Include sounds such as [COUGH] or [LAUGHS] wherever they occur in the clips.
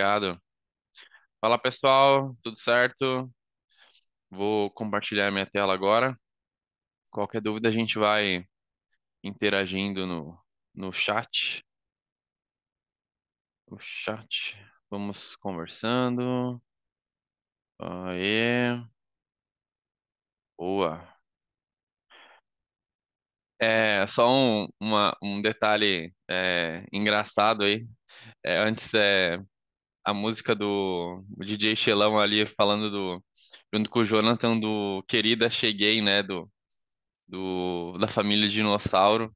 obrigado. Fala pessoal, tudo certo? Vou compartilhar minha tela agora. Qualquer dúvida a gente vai interagindo no, no chat. O chat. Vamos conversando. Aê. Boa. É, só um, uma, um detalhe é, engraçado aí. É, antes, é, a música do DJ Xelão ali falando do junto com o Jonathan do Querida Cheguei, né, do, do da família Dinossauro.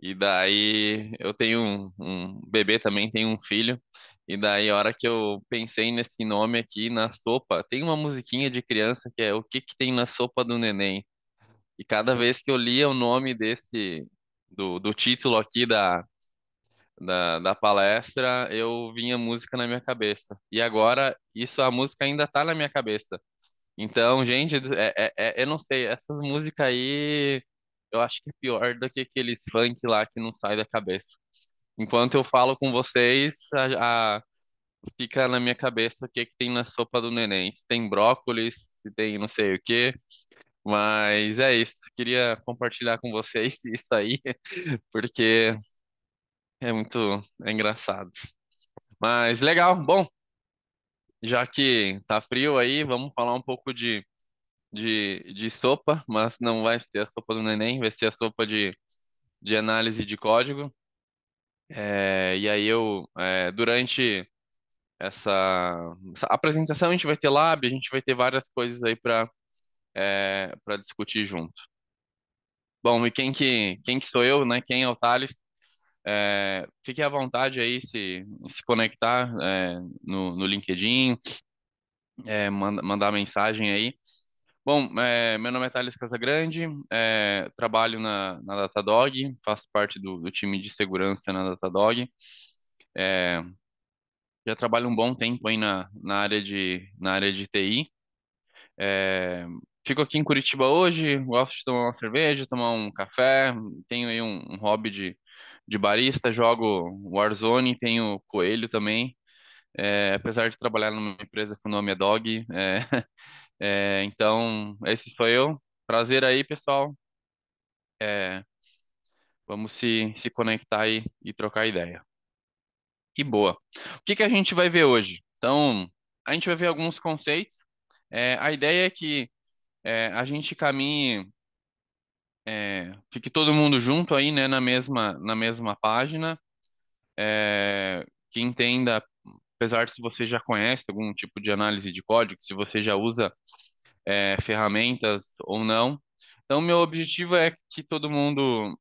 E daí eu tenho um, um, bebê também, tenho um filho. E daí a hora que eu pensei nesse nome aqui na sopa, tem uma musiquinha de criança que é O que que tem na sopa do neném? E cada vez que eu lia o nome desse do, do título aqui da da, da palestra, eu vinha música na minha cabeça. E agora, isso, a música ainda tá na minha cabeça. Então, gente, é, é, é, eu não sei, essas músicas aí, eu acho que é pior do que aqueles funk lá que não sai da cabeça. Enquanto eu falo com vocês, a, a fica na minha cabeça o que, que tem na sopa do neném. Se tem brócolis, se tem não sei o quê. Mas é isso, queria compartilhar com vocês [LAUGHS] isso aí, porque é muito é engraçado. Mas legal, bom. Já que tá frio aí, vamos falar um pouco de, de, de sopa, mas não vai ser a sopa do neném, vai ser a sopa de, de análise de código. É, e aí eu, é, durante essa, essa apresentação, a gente vai ter lab, a gente vai ter várias coisas aí para é, para discutir junto. Bom, e quem que, quem que sou eu, né? Quem é o Thales? É, fique à vontade aí se, se conectar é, no, no LinkedIn, é, manda, mandar mensagem aí. Bom, é, meu nome é Thales Casagrande, é, trabalho na, na Datadog, faço parte do, do, time de segurança na Datadog. É, já trabalho um bom tempo aí na, na, área, de, na área de TI. fico aqui em Curitiba hoje, gosto de tomar uma cerveja, tomar um café, tenho aí um, um hobby de de barista, jogo Warzone, tenho Coelho também. É, apesar de trabalhar numa empresa com o nome é Dog. [LAUGHS] É, então, esse foi eu. Prazer aí, pessoal. É, vamos se, se conectar aí e trocar ideia. E boa. O que, que a gente vai ver hoje? Então, a gente vai ver alguns conceitos. É, a ideia é que é, a gente caminhe é, fique todo mundo junto aí, né, na mesma, na mesma página, é, que entenda, apesar de se você já conhece algum tipo de análise de código, se você já usa é, ferramentas ou não. Então, meu objetivo é que todo mundo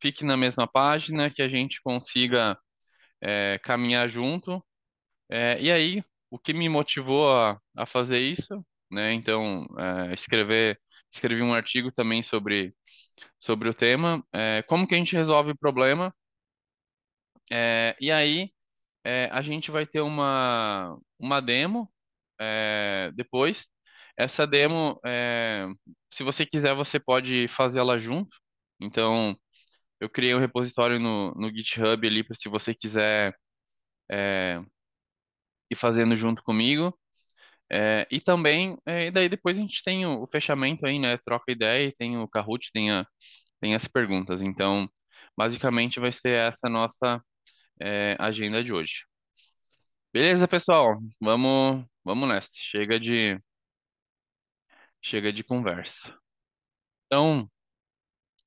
fique na mesma página, que a gente consiga é, caminhar junto. É, e aí, o que me motivou a, a fazer isso, né? Então, é, escrever, escrevi um artigo também sobre sobre o tema, é, como que a gente resolve o problema. É, e aí é, a gente vai ter uma, uma demo é, depois. Essa demo, é, se você quiser, você pode fazer ela junto. Então, eu criei um repositório no, no GitHub ali, para se você quiser ir fazendo junto comigo. É, e também, é, e daí depois a gente tem o, o, fechamento aí, né? Troca ideia, tem o Kahoot, tem, a, tem as perguntas. Então, basicamente vai ser essa nossa é, agenda de hoje. Beleza, pessoal? Vamos, vamos nessa. Chega de, chega de conversa. Então,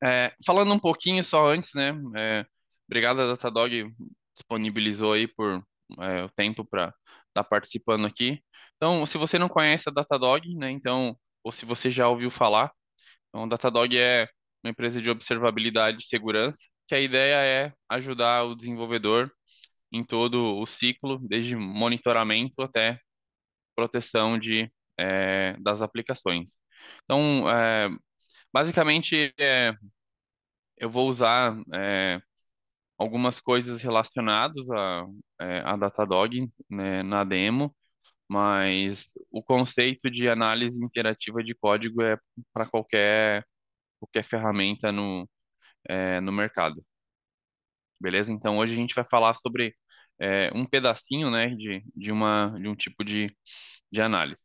é, falando um pouquinho só antes, né? É, obrigado a Datadog disponibilizou aí por é, o tempo para tá participando aqui. Então, se você não conhece a Datadog, né, então, ou se você já ouviu falar, então, a Datadog é uma empresa de observabilidade e segurança, que a ideia é ajudar o desenvolvedor em todo o ciclo, desde monitoramento até proteção de, é, das aplicações. Então, é, basicamente, é, eu vou usar é, algumas coisas relacionadas a, é, a Datadog né, na demo, mas o conceito de análise interativa de código é para qualquer, qualquer ferramenta no, é, no mercado. Beleza? Então hoje a gente vai falar sobre é, um pedacinho né, de, de, uma, de um tipo de, de análise.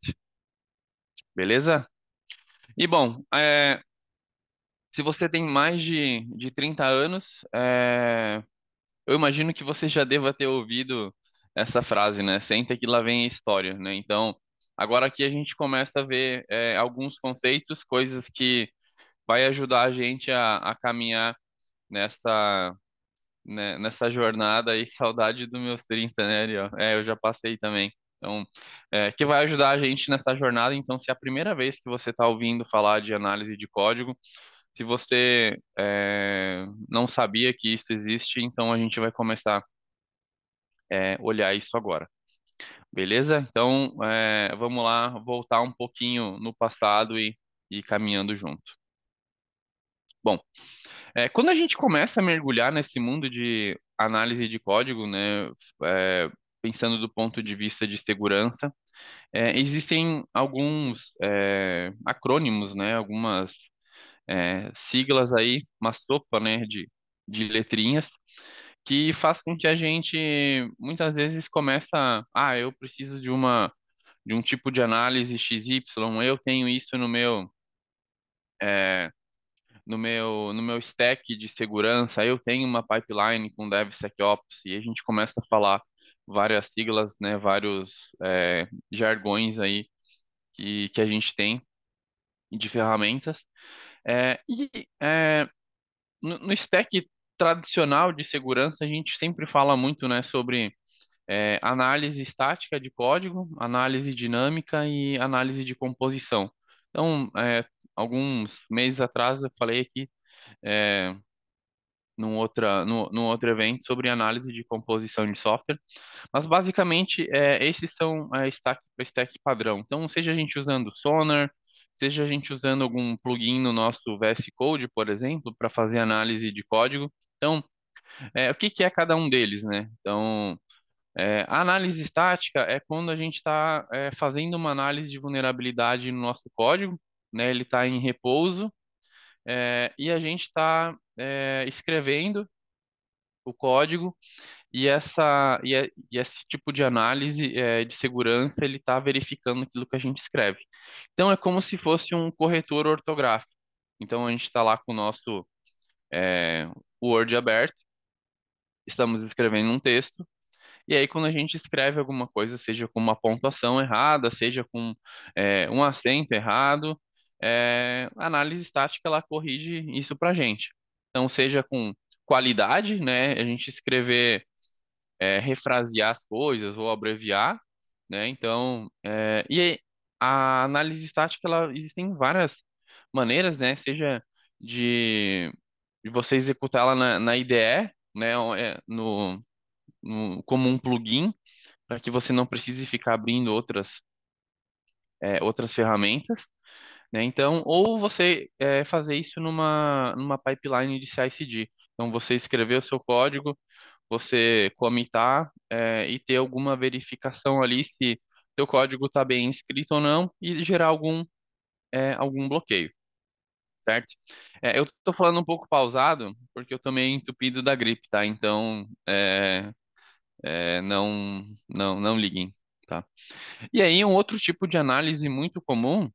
Beleza? E bom, é, se você tem mais de, de 30 anos, é, eu imagino que você já deva ter ouvido essa frase, né? Senta que lá vem a história, né? Então, agora aqui a gente começa a ver é, alguns conceitos, coisas que vai ajudar a gente a, a caminhar nessa, né, nessa jornada e saudade dos meus 30, né, Ari? É, eu já passei também. Então, é, que vai ajudar a gente nessa jornada. Então, se é a primeira vez que você está ouvindo falar de análise de código, se você é, não sabia que isso existe, então a gente vai começar é, olhar isso agora. Beleza? Então, é, vamos lá voltar um pouquinho no passado e, ir caminhando junto. Bom, é, quando a gente começa a mergulhar nesse mundo de análise de código, né, é, pensando do ponto de vista de segurança, existem alguns acrônimos, né, algumas é, siglas aí, uma sopa, né, de, de letrinhas, que faz com que a gente muitas vezes começa, ah, eu preciso de uma de um tipo de análise XY, eu tenho isso no meu é, no meu no meu stack de segurança, eu tenho uma pipeline com DevSecOps e a gente começa a falar várias siglas, né, vários é, jargões aí que, que a gente tem de ferramentas é, e é, no, no stack tradicional de segurança, a gente sempre fala muito, né, sobre é, análise estática de código, análise dinâmica e análise de composição. Então, é, alguns meses atrás eu falei aqui é, num, outra, num outro evento sobre análise de composição de software, mas basicamente é, esses são é, stack, stack padrão. Então, seja a gente usando Sonar, seja a gente usando algum plugin no nosso VS Code, por exemplo, para fazer análise de código. Então, é, o que, que, é cada um deles, né? Então, é, a análise estática é quando a gente está é, fazendo uma análise de vulnerabilidade no nosso código, né? Ele está em repouso é, e a gente está é, escrevendo o código e, essa, e, é, e esse tipo de análise é, de segurança, ele está verificando aquilo que a gente escreve. Então, é como se fosse um corretor ortográfico. Então, a gente está lá com o nosso é, Word aberto, estamos escrevendo um texto, e aí, quando a gente escreve alguma coisa, seja com uma pontuação errada, seja com é, um acento errado, é, a análise estática ela corrige isso para a gente. Então, seja com qualidade, né? A gente escrever é, refrasear as coisas ou abreviar, né? Então, é, e a análise estática, ela existem várias maneiras, né? Seja de, de você executá-la na, na IDE, né? É, no, no, como um plugin, para que você não precise ficar abrindo outras, é, outras ferramentas. Né? Então, ou você é, fazer isso numa, numa pipeline de CI/CD. Então, você escrever o seu código, você comitar é, eh, e ter alguma verificação ali se seu código está bem escrito ou não e gerar algum, é, algum bloqueio, certo? É, eu estou falando um pouco pausado porque eu também entupido da gripe, tá? Então, não, não, não liguem, tá? E aí, um outro tipo de análise muito comum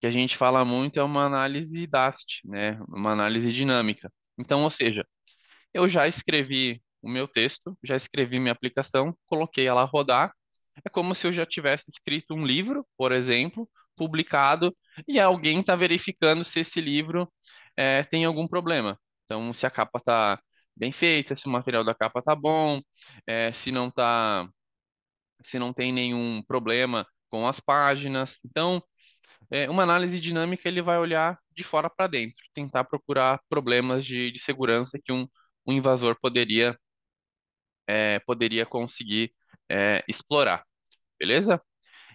que a gente fala muito é uma análise DAST, né? Uma análise dinâmica. Então, ou seja, eu já escrevi o meu texto, já escrevi minha aplicação, coloquei ela a rodar. É como se eu já tivesse escrito um livro, por exemplo, publicado, e alguém está verificando se esse livro é, tem algum problema. Então, se a capa está bem feita, se o material da capa está bom, é, se não tá, se não tem nenhum problema com as páginas. Então, é, uma análise dinâmica ele vai olhar de fora para dentro, tentar procurar problemas de, de segurança que um, um invasor poderia é, poderia conseguir é, explorar, beleza?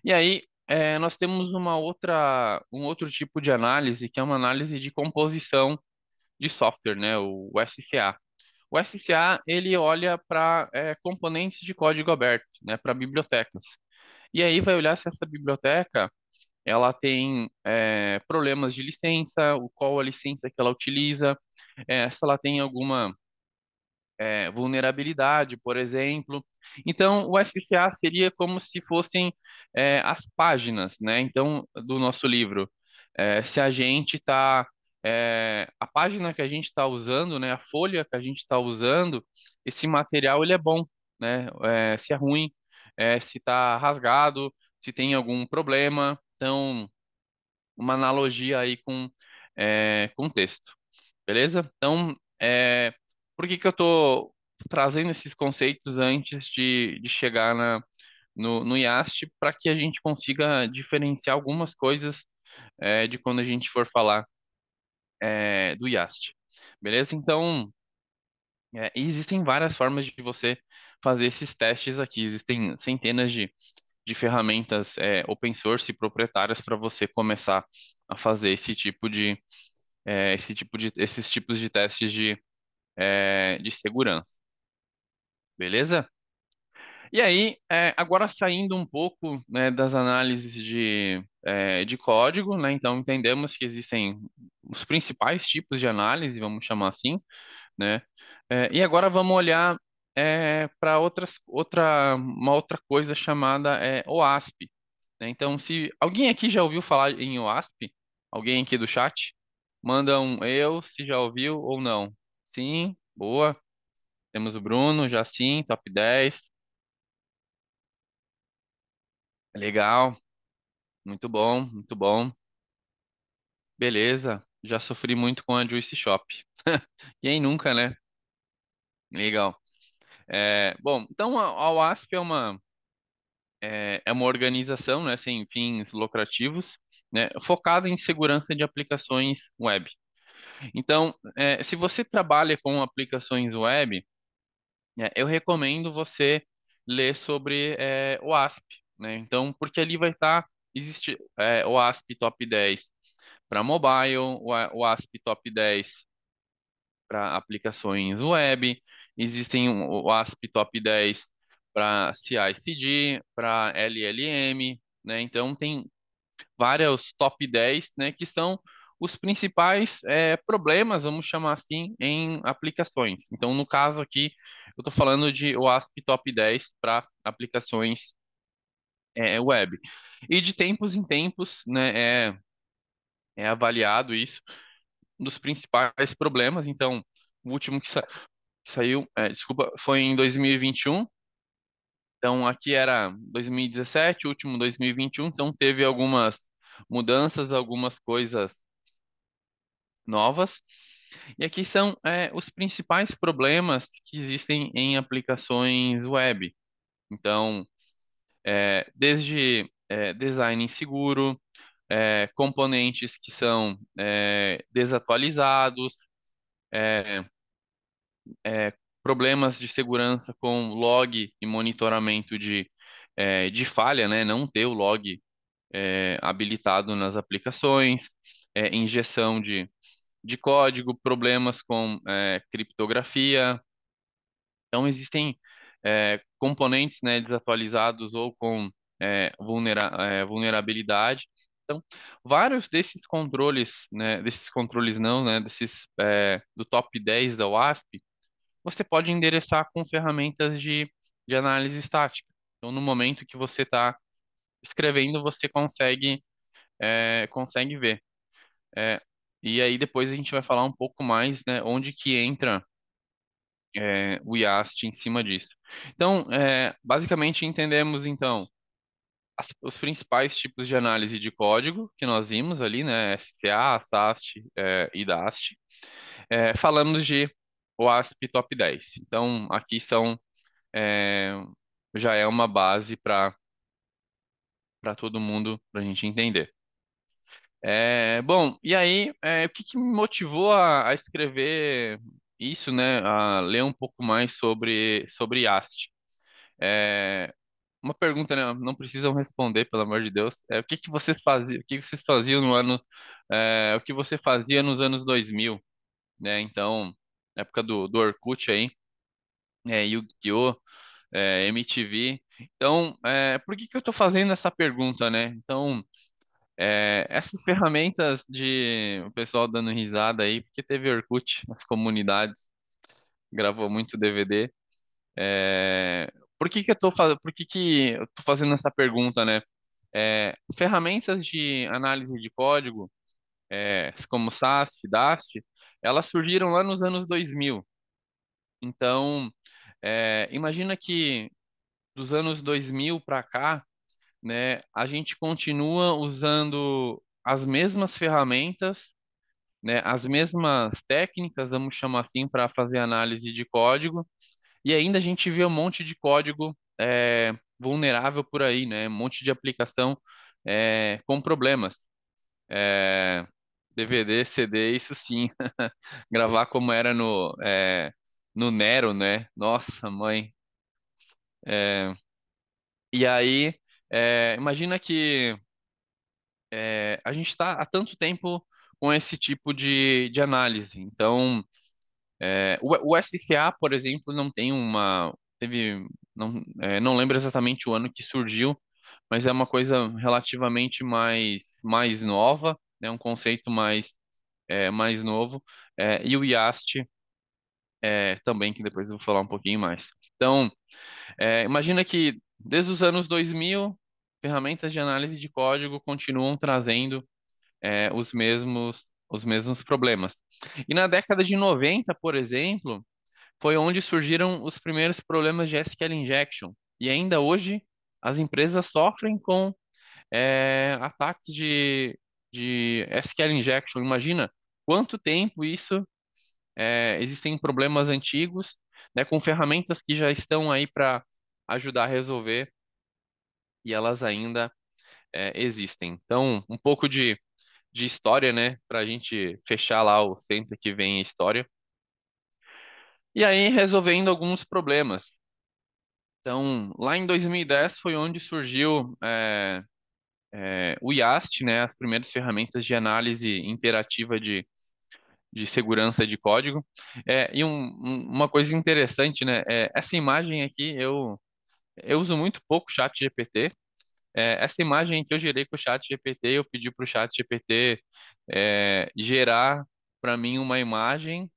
E aí é, nós temos uma outra, um outro tipo de análise que é uma análise de composição de software, né? O, SCA. O SCA ele olha para componentes de código aberto, né? Para bibliotecas. E aí vai olhar se essa biblioteca ela tem é, problemas de licença, qual a licença que ela utiliza, é, se ela tem alguma é, vulnerabilidade, por exemplo. Então, o SCA seria como se fossem é, as páginas, né? Então, do nosso livro. É, se a gente está é, a página que a gente está usando, né, a folha que a gente está usando, esse material ele é bom, né? É, se é ruim, é, se está rasgado, se tem algum problema, então uma analogia aí com é, com texto, beleza? Então é, por que que eu estou trazendo esses conceitos antes de, de chegar na, no, no IAST para que a gente consiga diferenciar algumas coisas é, de quando a gente for falar é, do IAST. Beleza? Então, é, existem várias formas de você fazer esses testes aqui. Existem centenas de, de ferramentas é, open source e proprietárias para você começar a fazer esse tipo de, é, esse tipo de esses tipos de testes de, é, de segurança. Beleza? E aí, é, agora saindo um pouco né, das análises de, é, de código, né, então entendemos que existem os principais tipos de análise, vamos chamar assim, né, é, e agora vamos olhar para outra, uma outra coisa chamada OASP. Né, então, se alguém aqui já ouviu falar em OASP, alguém aqui do chat, manda um eu se já ouviu ou não. Sim, boa. Temos o Bruno, já sim, top 10. Legal, muito bom, muito bom. Beleza, já sofri muito com a Juice Shop. [LAUGHS] Quem nunca, né? Legal. É, bom, então a a OASP é uma, é, é uma organização, né, sem fins lucrativos, né, focada em segurança de aplicações web. Então, é, se você trabalha com aplicações web, é, eu recomendo você ler sobre é, o ASP, né? Então, porque ali vai estar, tá, existe é, o ASP Top 10 para mobile, o ASP Top 10 para aplicações web, existem o ASP Top 10 para CI/CD, para LLM, né? Então tem vários top 10, né, que são os principais é, problemas, vamos chamar assim, em aplicações. Então, no caso aqui, eu estou falando de OASP Top 10 para aplicações é, web. E de tempos em tempos, né, é, é avaliado isso, dos principais problemas. Então, o último que sa saiu, é, desculpa, foi em 2021. Então, aqui era 2017, último 2021, então teve algumas mudanças, algumas coisas novas. E aqui são é, os principais problemas que existem em aplicações web. Então, é, desde é, design inseguro, é, componentes que são é, desatualizados, é, problemas de segurança com log e monitoramento de, de falha, né? não ter o log habilitado nas aplicações, injeção de de código, problemas com é, criptografia. Então, existem é, componentes né, desatualizados ou com é, vulnera é, vulnerabilidade. Então, vários desses controles, né, desses controles não, né, desses é, do top 10 da WASP, você pode endereçar com ferramentas de, de análise estática. Então, no momento que você está escrevendo, você consegue, é, consegue ver. É, e aí depois a gente vai falar um pouco mais, né, onde que entra é, o IAST em cima disso. Então, é, basicamente entendemos então as- os principais tipos de análise de código que nós vimos ali, né, SCA, SAST, é, eh, e DAST. É, falamos de OASP Top 10. Então, aqui são é, já é uma base para para todo mundo, para a gente entender. É, bom, e aí, é, o que, que me motivou a, a escrever isso, né? A ler um pouco mais sobre, sobre Ast. É, uma pergunta, né? Não precisam responder, pelo amor de Deus. É, o que que vocês faziam, o que que vocês faziam no ano, é, o que você fazia nos anos 2000, né? Então, época do, do Orkut aí, é, Yu-Gi-Oh! é, MTV. Então, é, por que que eu estou fazendo essa pergunta, né? Então, é, essas [LAUGHS] ferramentas de o pessoal dando risada aí, porque teve Orkut nas comunidades, gravou muito DVD. É, por que que eu tô, por que que eu tô fazendo essa pergunta, né? É, ferramentas de análise de código, é, como SAST, DAST, elas surgiram lá nos anos 2000. Então, é, imagina que dos anos 2000 para cá, né? A gente continua usando as mesmas ferramentas, né? As mesmas técnicas, vamos chamar assim, para fazer análise de código. E ainda a gente vê um monte de código é, vulnerável por aí, né? Um monte de aplicação é, com problemas. É, eh, DVD, CD, isso sim. [LAUGHS] Gravar como era no, no Nero, né? Nossa, mãe. É... E aí é, imagina que é, a gente está há tanto tempo com esse tipo de, de análise. Então, é, o, o SCA, por exemplo, não tem uma. Teve, não, é, não lembro exatamente o ano que surgiu, mas é uma coisa relativamente mais, mais nova, né, um conceito mais, é, mais novo. É, e o IAST é, também, que depois eu vou falar um pouquinho mais. Então, é, imagina que Desde os anos 2000, ferramentas de análise de código continuam trazendo é, os mesmos os mesmos problemas. E na década de 90, por exemplo, foi onde surgiram os primeiros problemas de SQL injection. E ainda hoje, as empresas sofrem com é, ataques de, de SQL injection. Imagina quanto tempo isso é, existem problemas antigos, né, com ferramentas que já estão aí para ajudar a resolver e elas ainda é, existem. Então, um pouco de, de história, né, para a gente fechar lá o sempre que vem a história. E aí, resolvendo alguns problemas. Então, lá em 2010 foi onde surgiu é, é, o IAST, né, as primeiras ferramentas de análise interativa de, de segurança de código. É, e um, um, uma coisa interessante, né, é, essa imagem aqui eu eu uso muito pouco o chat GPT. É, essa imagem que eu gerei com o chat GPT, eu pedi para o chat GPT é, gerar para mim uma imagem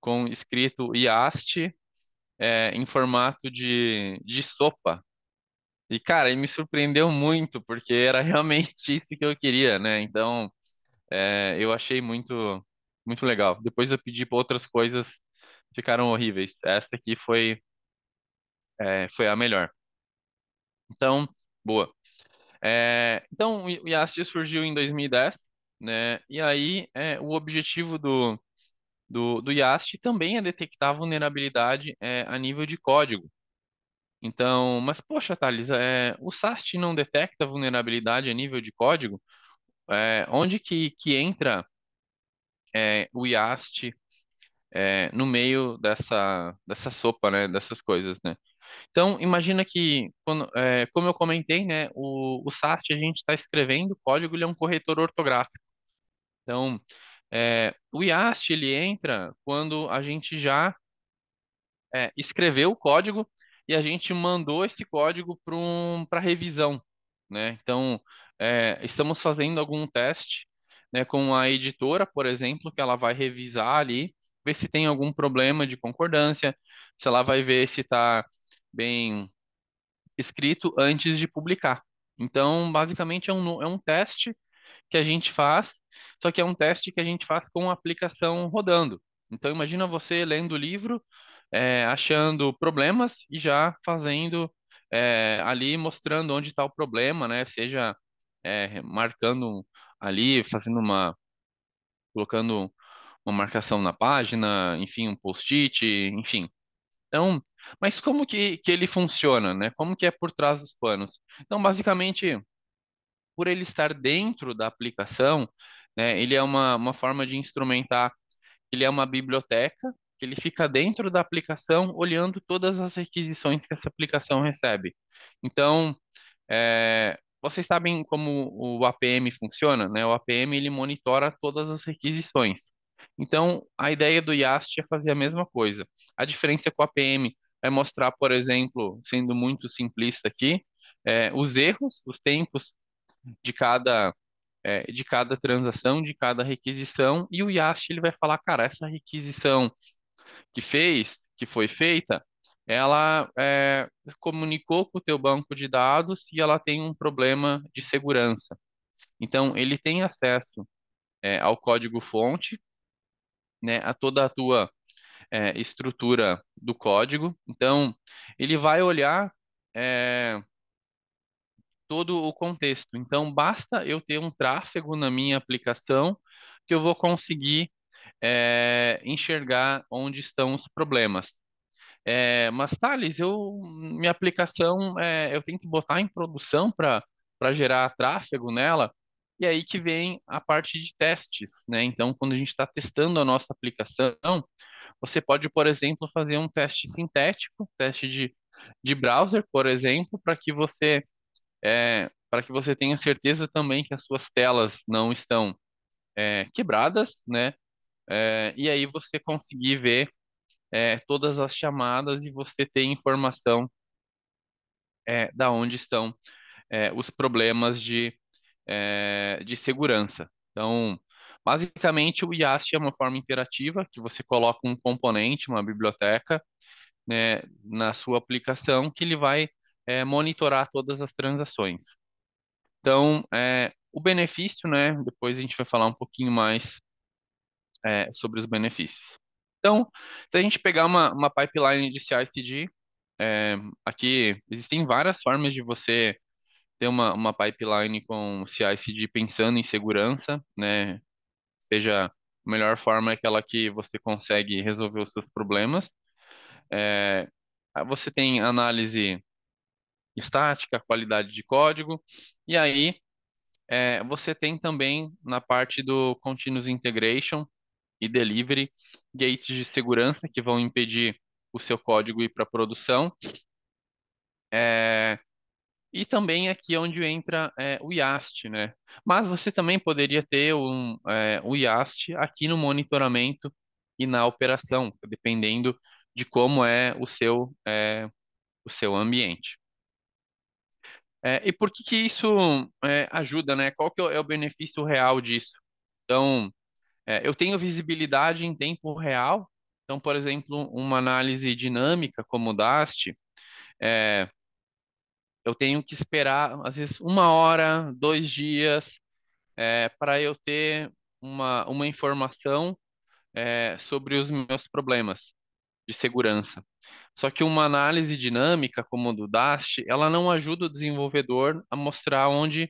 com escrito IAST é, em formato de, de sopa. E, cara, me surpreendeu muito, porque era realmente [LAUGHS] isso que eu queria, né? Então, é, eu achei muito, muito legal. Depois eu pedi para outras coisas, ficaram horríveis. Essa aqui foi é, foi a melhor. Então, boa. É, então, o Yasti surgiu em 2010, né? E aí, é, o objetivo do, do, do Yast também é detectar vulnerabilidade é, a nível de código. Então, mas poxa, Thales, é, o SAST não detecta vulnerabilidade a nível de código? É, onde que, que entra é, o IAST é, no meio dessa, dessa sopa, né, dessas coisas, né? Então, imagina que, quando, é, como eu comentei, né, o, o SART, a gente está escrevendo código, ele é um corretor ortográfico. Então, é, o IAST, ele entra quando a gente já é, escreveu o código e a gente mandou esse código para um, revisão. Né? Então, é, estamos fazendo algum teste né, com a editora, por exemplo, que ela vai revisar ali, ver se tem algum problema de concordância, se ela vai ver se está bem escrito antes de publicar. Então, basicamente, é um, é um teste que a gente faz, só que é um teste que a gente faz com a aplicação rodando. Então, imagina você lendo o livro, é, achando problemas e já fazendo é, ali, mostrando onde está o problema, né? Seja é, marcando ali, fazendo uma... colocando uma marcação na página, enfim, um post-it, enfim. Então, mas como que, que ele funciona, né? Como que é por trás dos panos? Então, basicamente, por ele estar dentro da aplicação, né, ele é uma, uma forma de instrumentar, ele é uma biblioteca, que ele fica dentro da aplicação olhando todas as requisições que essa aplicação recebe. Então, é, vocês sabem como o APM funciona, né? O APM ele monitora todas as requisições. Então, a ideia do Yast é fazer a mesma coisa. A diferença é que o APM é mostrar, por exemplo, sendo muito simplista aqui, é, os erros, os tempos de cada é, de cada transação, de cada requisição, e o IAST ele vai falar, cara, essa requisição que fez, que foi feita, ela é, comunicou com o teu banco de dados e ela tem um problema de segurança. Então, ele tem acesso é, ao código-fonte, né, a toda a tua é, estrutura do código. Então, ele vai olhar é, todo o contexto. Então, basta eu ter um tráfego na minha aplicação que eu vou conseguir é, enxergar onde estão os problemas. É, mas, Thales, eu, minha aplicação, é, eu tenho que botar em produção para gerar tráfego nela. E aí que vem a parte de testes, né? Então, quando a gente está testando a nossa aplicação, você pode, por exemplo, fazer um teste sintético, teste de, de browser, por exemplo, para que você é, para que você tenha certeza também que as suas telas não estão é, quebradas, né? É, e aí você conseguir ver é, todas as chamadas e você ter informação é, da onde estão é, os problemas de é, de segurança. Então, basicamente, o IAST é uma forma interativa que você coloca um componente, uma biblioteca, né, na sua aplicação que ele vai é, monitorar todas as transações. Então, é, o benefício, né, depois a gente vai falar um pouquinho mais é, sobre os benefícios. Então, se a gente pegar uma, uma pipeline de CI/CD, aqui existem várias formas de você ter uma, uma pipeline com CI/CD pensando em segurança, né? Seja a melhor forma é aquela que você consegue resolver os seus problemas. É, você tem análise estática, qualidade de código, e aí é, você tem também na parte do Continuous Integration e Delivery gates de segurança que vão impedir o seu código ir para produção. É, e também aqui é onde entra é, o IAST, né? Mas você também poderia ter um, é, o IAST aqui no monitoramento e na operação, dependendo de como é o seu, é, o seu ambiente. É, e por que, que isso é, ajuda, né? Qual que é o benefício real disso? Então, eu tenho visibilidade em tempo real. Então, por exemplo, uma análise dinâmica como o DAST, é, eu tenho que esperar, às vezes, uma hora, dois dias, é, para eu ter uma, uma informação é, sobre os meus problemas de segurança. Só que uma análise dinâmica, como a do Dast, ela não ajuda o desenvolvedor a mostrar onde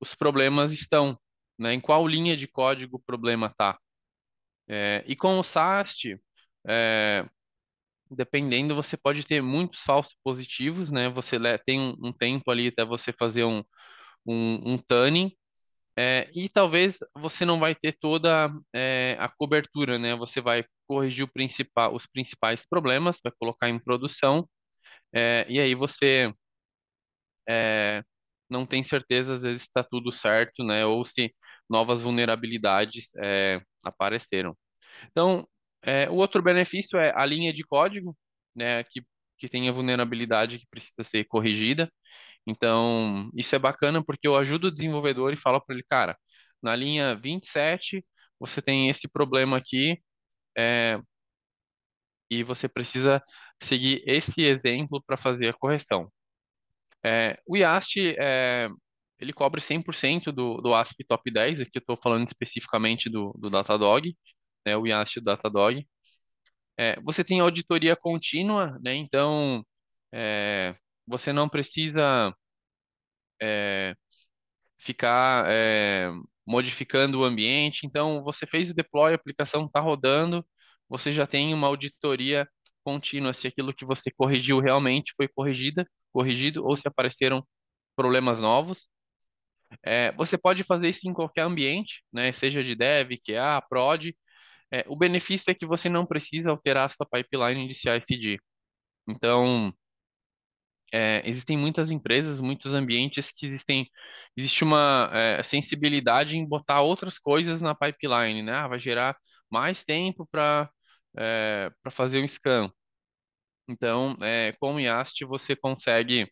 os problemas estão, né? em qual linha de código o problema está. É, e com o SAST, é, dependendo, você pode ter muitos falsos positivos, né? Você tem um, um tempo ali até você fazer um, um, um tanning, é, e talvez você não vai ter toda é, a cobertura, né? Você vai corrigir principal, os principais problemas, vai colocar em produção, é, e aí você é, não tem certeza, às vezes está tudo certo, né? Ou se novas vulnerabilidades é, apareceram. Então, é, o outro benefício é a linha de código, né, que, que tem a vulnerabilidade que precisa ser corrigida. Então, isso é bacana porque eu ajudo o desenvolvedor e falo para ele, cara, na linha 27 você tem esse problema aqui é, e você precisa seguir esse exemplo para fazer a correção. É, o IAST, é, ele cobre 100% do, do ASP Top 10, aqui eu estou falando especificamente do, do Datadog, né, o Yast Datadog. É, você tem auditoria contínua, né, então é, você não precisa é, ficar é, modificando o ambiente. Então, você fez o deploy, a aplicação está rodando, você já tem uma auditoria contínua se aquilo que você corrigiu realmente foi corrigida, corrigido ou se apareceram problemas novos. É, você pode fazer isso em qualquer ambiente, né? seja de dev, QA, prod, é, o benefício é que você não precisa alterar a sua pipeline de CI/CD. Então, é, existem muitas empresas, muitos ambientes que existem, existe uma é, sensibilidade em botar outras coisas na pipeline, né? Ah, vai gerar mais tempo para é, para fazer um scan. Então, é, com o IAST você consegue,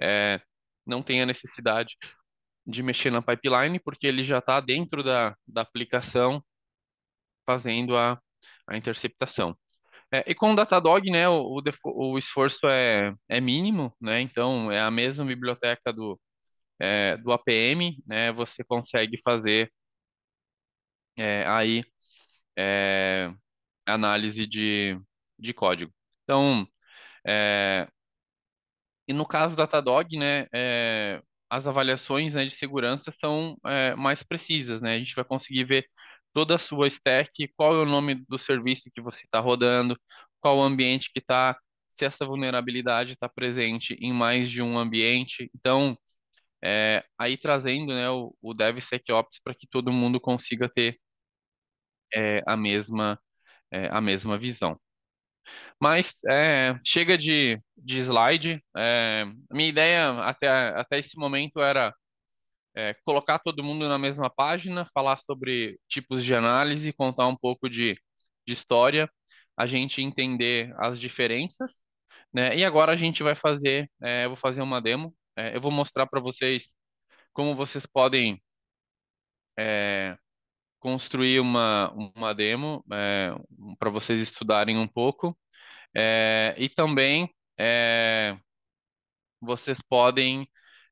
é, não tem a necessidade de mexer na pipeline, porque ele já está dentro da, da aplicação fazendo a, a interceptação. É, e com o Datadog, né, o, o, o, esforço é, é mínimo, né, então é a mesma biblioteca do, é, do APM, né, você consegue fazer é, aí é, análise de, de código. Então, é, e no caso do Datadog, né, é, as avaliações né, de segurança são mais precisas, né, a gente vai conseguir ver toda a sua stack, qual é o nome do serviço que você está rodando, qual o ambiente que está, se essa vulnerabilidade está presente em mais de um ambiente. Então, é, aí trazendo né, o, o DevSecOps para que todo mundo consiga ter é, a mesma é, a mesma visão. Mas é, chega de, de slide. É, minha ideia até, até esse momento era é, colocar todo mundo na mesma página, falar sobre tipos de análise, contar um pouco de, de história, a gente entender as diferenças, né? E agora a gente vai fazer, é, eu vou fazer uma demo, é, eu vou mostrar para vocês como vocês podem é, construir uma, uma demo é, para vocês estudarem um pouco. É, e também vocês podem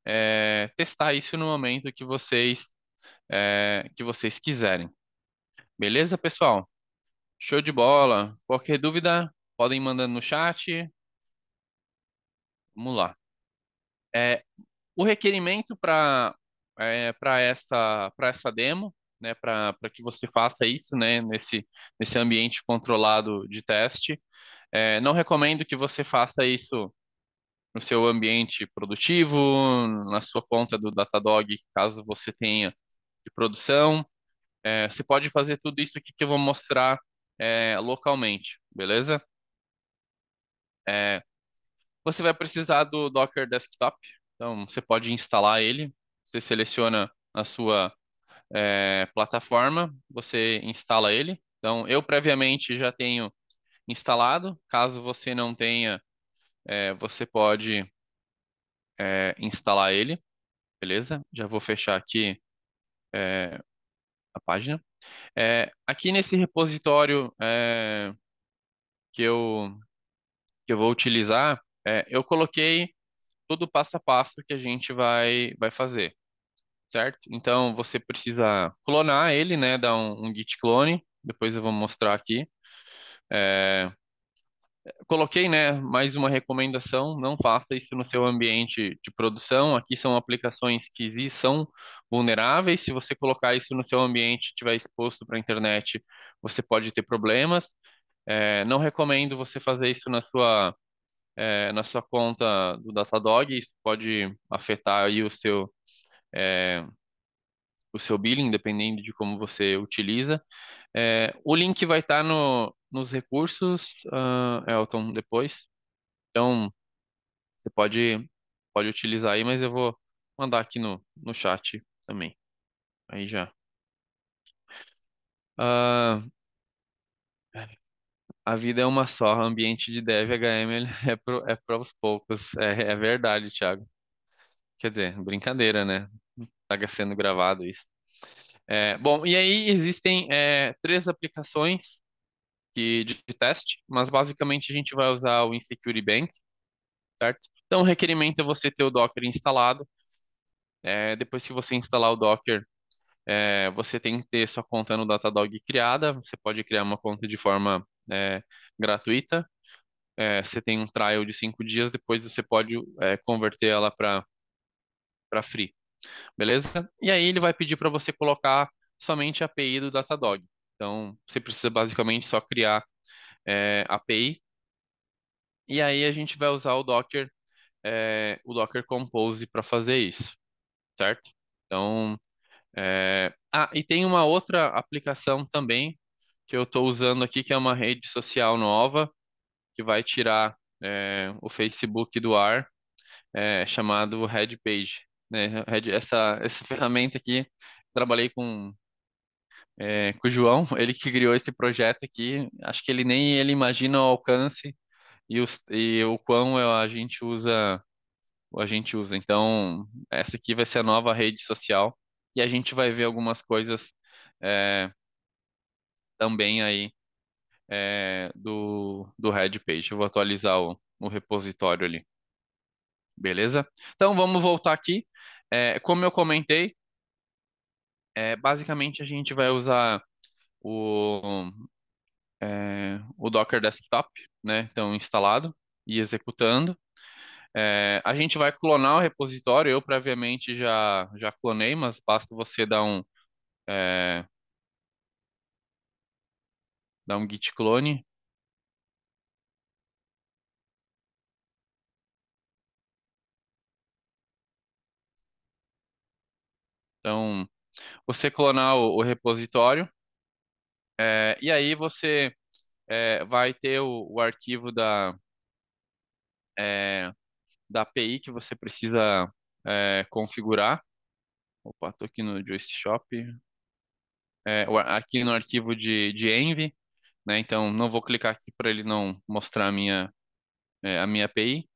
é, testar isso no momento que vocês é, que vocês quiserem. Beleza, pessoal? Show de bola. Qualquer dúvida, podem mandar no chat. Vamos lá. É, o requerimento para é, para essa para essa demo, né, para que você faça isso, né, nesse nesse ambiente controlado de teste. É, não recomendo que você faça isso no seu ambiente produtivo, na sua conta do Datadog, caso você tenha de produção. É, você pode fazer tudo isso aqui que eu vou mostrar é, localmente, beleza? É, você vai precisar do Docker Desktop, então você pode instalar ele. Você seleciona a sua é, plataforma, você instala ele. Então eu previamente já tenho instalado. Caso você não tenha é, você pode é, instalar ele, beleza? Já vou fechar aqui é, a página. É, aqui nesse repositório é, que, eu, que eu vou utilizar, é, eu coloquei todo o passo a passo que a gente vai, vai fazer, certo? Então, você precisa clonar ele, né? Dar um, um git clone, depois eu vou mostrar aqui. É, Coloquei, né, mais uma recomendação, não faça isso no seu ambiente de produção. Aqui são aplicações que são vulneráveis. Se você colocar isso no seu ambiente, estiver exposto para a internet, você pode ter problemas. É, não recomendo você fazer isso na sua é, na sua conta do Datadog. Isso pode afetar aí o seu é, o seu billing, dependendo de como você utiliza. É, o link vai estar tá no, nos recursos, uh, Elton, depois. Então, você pode, pode utilizar aí, mas eu vou mandar aqui no, no chat também. Aí já. Uh, a vida é uma só, ambiente de dev HM [LAUGHS] é para é os poucos. É, é verdade, Thiago. Quer dizer, brincadeira, né? Está sendo gravado isso. É, bom, e aí existem é, três aplicações que, de, de teste, mas basicamente a gente vai usar o Insecurity Bank, certo? Então, o requerimento é você ter o Docker instalado. É, depois que você instalar o Docker, é, você tem que ter sua conta no Datadog criada. Você pode criar uma conta de forma é, gratuita. É, você tem um trial de cinco dias, depois você pode é, converter ela para para free, beleza? E aí ele vai pedir para você colocar somente a API do Datadog. Então, você precisa basicamente só criar é, eh, API. E aí a gente vai usar o Docker, é, o Docker Compose para fazer isso, certo? Então, é... ah, e tem uma outra aplicação também que eu estou usando aqui, que é uma rede social nova, que vai tirar é, o Facebook do ar, é, chamado né? Red Page. Né? Essa, essa [LAUGHS] ferramenta aqui, trabalhei com é, com o João, ele que criou esse projeto aqui. Acho que ele nem ele imagina o alcance e, os, e o quão a gente usa a gente usa. Então, essa aqui vai ser a nova rede social e a gente vai ver algumas coisas é, também aí é, do, do page Eu vou atualizar o, o repositório ali. Beleza? Então, vamos voltar aqui. É, como eu comentei, é, basicamente, a gente vai usar o, é, o Docker Desktop, né? Então, instalado e executando. É, a gente vai clonar o repositório. Eu, previamente, já, já clonei, mas basta você dar um... É, dar um git clone. Então, você clonar o, o repositório, é, e aí você é, vai ter o, o arquivo da, é, da API que você precisa é, configurar. Opa, estou aqui no Joystick Shop. É, aqui no arquivo de, de Envy, né? Então, não vou clicar aqui para ele não mostrar a minha, é, a minha API,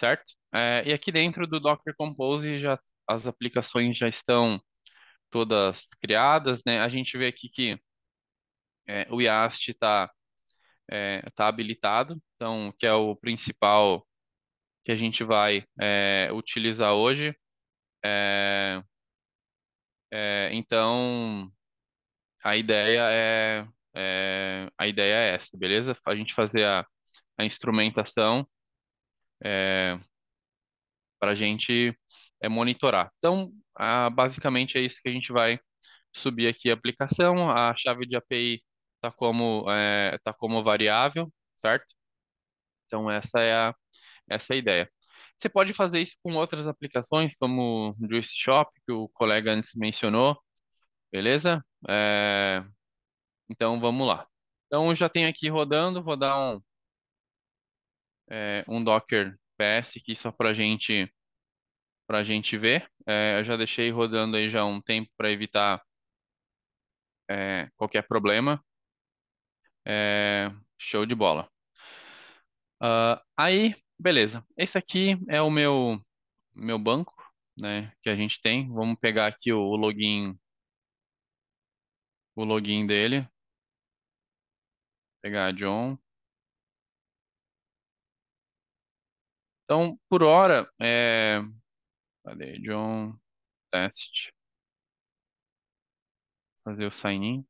certo? e aqui dentro do Docker Compose já as aplicações já estão todas criadas, né? A gente vê aqui que é, o IAST está é, tá habilitado, então, que é o principal que a gente vai é, utilizar hoje. É, é, então, a ideia é, é, a ideia é essa, beleza? A gente fazer a, a instrumentação para a gente monitorar. Então, ah, basicamente é isso que a gente vai subir aqui a aplicação. A chave de API está como, é, tá como variável, certo? Então essa é a, essa é a ideia. Você pode fazer isso com outras aplicações, como o Juice Shop, que o colega antes mencionou, beleza? É... Então vamos lá. Então já tenho aqui rodando, vou dar um, é, um Docker PS aqui só para a gente para a gente ver. É, eu já deixei rodando aí já um tempo para evitar é, qualquer problema. É, show de bola. Uh, aí, beleza. Esse aqui é o meu meu banco, né, que a gente tem. Vamos pegar aqui o, o login o login dele. Pegar John. Então, por hora, é, Cadê? John, test. Fazer o sign in.